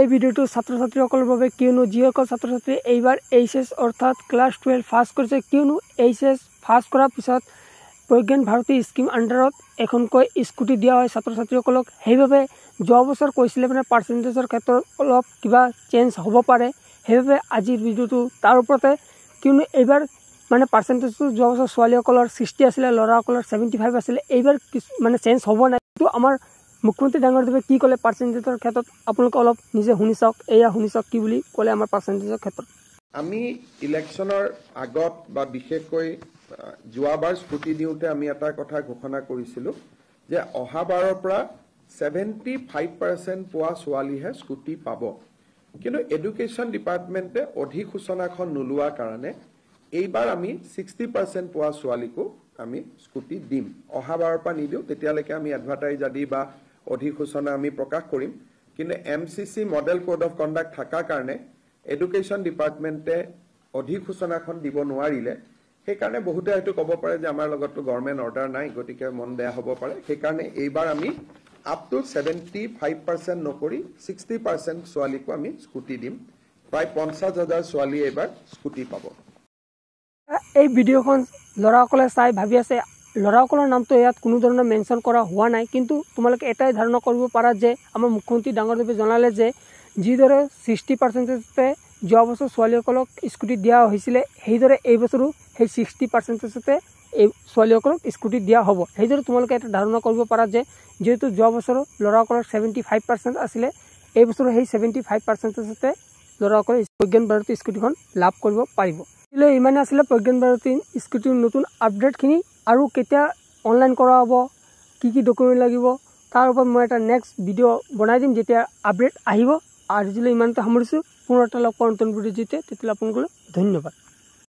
এই ভিডিওটো ছাত্ৰ ছাত্ৰীসকলৰ বাবে কিয়নো যিসকল ছাত্ৰ ছাত্ৰীয়ে এইবাৰ এইচ এছ অৰ্থাৎ ক্লাছ টুৱেল্ভ ফাৰ্ষ্ট কৰিছে কিয়নো এইচ এছ ফাৰ্ষ্ট কৰাৰ পিছত প্ৰজ্ঞান ভাৰতী স্কিম আণ্ডাৰত এখনকৈ স্কুটি দিয়া হয় ছাত্ৰ ছাত্ৰীসকলক সেইবাবে যোৱা বছৰ কৈছিলে মানে পাৰ্চেণ্টেজৰ ক্ষেত্ৰত অলপ কিবা চেঞ্জ হ'ব পাৰে সেইবাবে আজিৰ ভিডিঅ'টো তাৰ ওপৰতে কিয়নো এইবাৰ মানে পাৰ্চেণ্টেজটো যোৱা বছৰ ছোৱালীসকলৰ ছিক্সটি আছিলে ল'ৰাসকলৰ ছেভেণ্টি ফাইভ আছিলে এইবাৰ কিছু মানে চেঞ্জ হ'ব নাই কিন্তু আমাৰ মুখ্যমন্ত্ৰী ডাঙৰদেৱে কি ক'লে পাৰ্চেণ্টেজৰ ক্ষেত্ৰত আপোনালোকে অলপ নিজে শুনি চাওক এয়া শুনি চাওক কি বুলি ক'লে আমাৰ পাৰ্চেণ্টেজৰ ক্ষেত্ৰত আমি ইলেকশ্যনৰ আগত বা বিশেষকৈ যোৱাবাৰ স্কুটি দিওঁতে আমি এটা কথা ঘোষণা কৰিছিলোঁ যে অহাবাৰৰ পৰা ফাইভ পাৰ্চেণ্ট পোৱা ছোৱালীহে স্কুটি পাব কিন্তু এডুকেশ্যন ডিপাৰ্টমেণ্টে অধিসূচনাখন নোলোৱাৰ কাৰণে এইবাৰ আমি ছিক্সটি পাৰ্চেণ্ট পোৱা ছোৱালীকো আমি স্কুটি দিম অহাবাৰৰ পৰা আমি এডভাৰটাইজ আদি বা অধিসূচনা আমি প্ৰকাশ কৰিম কিন্তু M C C model code of conduct থকাৰ কাৰণে এডুকেশ্যন ডিপাৰ্টমেণ্টে অধিসূচনাখন দিব নোৱাৰিলে সেইকাৰণে বহুতে হয়তো ক'ব পাৰে যে আমাৰ লগততো গভৰ্ণমেণ্ট অৰ্ডাৰ নাই গতিকে মন বেয়া হ'ব পাৰে সেইকাৰণে এইবাৰ আমি up to seventy five percent নকৰি ছিক্সটি পাৰ্চেণ্ট ছোৱালীকো আমি স্কুটি দিম প্ৰায় পঞ্চাছ হাজাৰ ছোৱালী এইবাৰ স্কুটি পাব এই ভিডিঅ'খন ল'ৰাসকলে চাই ভাবি আছে ল'ৰাসকলৰ নামটো ইয়াত কোনো ধৰণৰ মেনশ্যন কৰা হোৱা নাই কিন্তু তোমালোকে এটাই ধাৰণা কৰিব পাৰা যে আমাৰ মুখ্যমন্ত্ৰী ডাঙৰদেৱে জনালে যে যিদৰে ছিক্সটি পাৰ্চেণ্টেজতে যোৱা বছৰ ছোৱালীসকলক স্কুটি দিয়া হৈছিলে সেইদৰে এইবছৰো সেই ছিক্সটি পাৰ্চেণ্টেজতে এই ছোৱালীসকলক স্কুটি দিয়া হ'ব সেইদৰে তোমালোকে এটা ধাৰণা কৰিব পাৰা যে যিহেতু যোৱা বছৰ ল'ৰাসকলৰ ছেভেণ্টি ফাইভ পাৰ্চেণ্ট আছিলে এইবছৰো সেই ছেভেণ্টি ফাইভ পাৰ্চেণ্টেজতে ল'ৰাসকলে প্ৰজ্ঞান ভাৰতী স্কুটিখন লাভ কৰিব পাৰিব ইমানে আছিলে প্ৰজ্ঞান ভাৰতী স্কুটিৰ নতুন আপডেটখিনি আৰু কেতিয়া অনলাইন কৰা হ'ব কি কি ডকুমেণ্ট লাগিব তাৰ ওপৰত মই এটা নেক্সট ভিডিঅ' বনাই দিম যেতিয়া আপডেট আহিব আজিলৈ ইমানতে সামৰিছোঁ পুনৰ এটা লগ পাওঁ নতুন ভিডিঅ'ত যেতিয়া তেতিয়ালৈ আপোনালোকলৈ ধন্যবাদ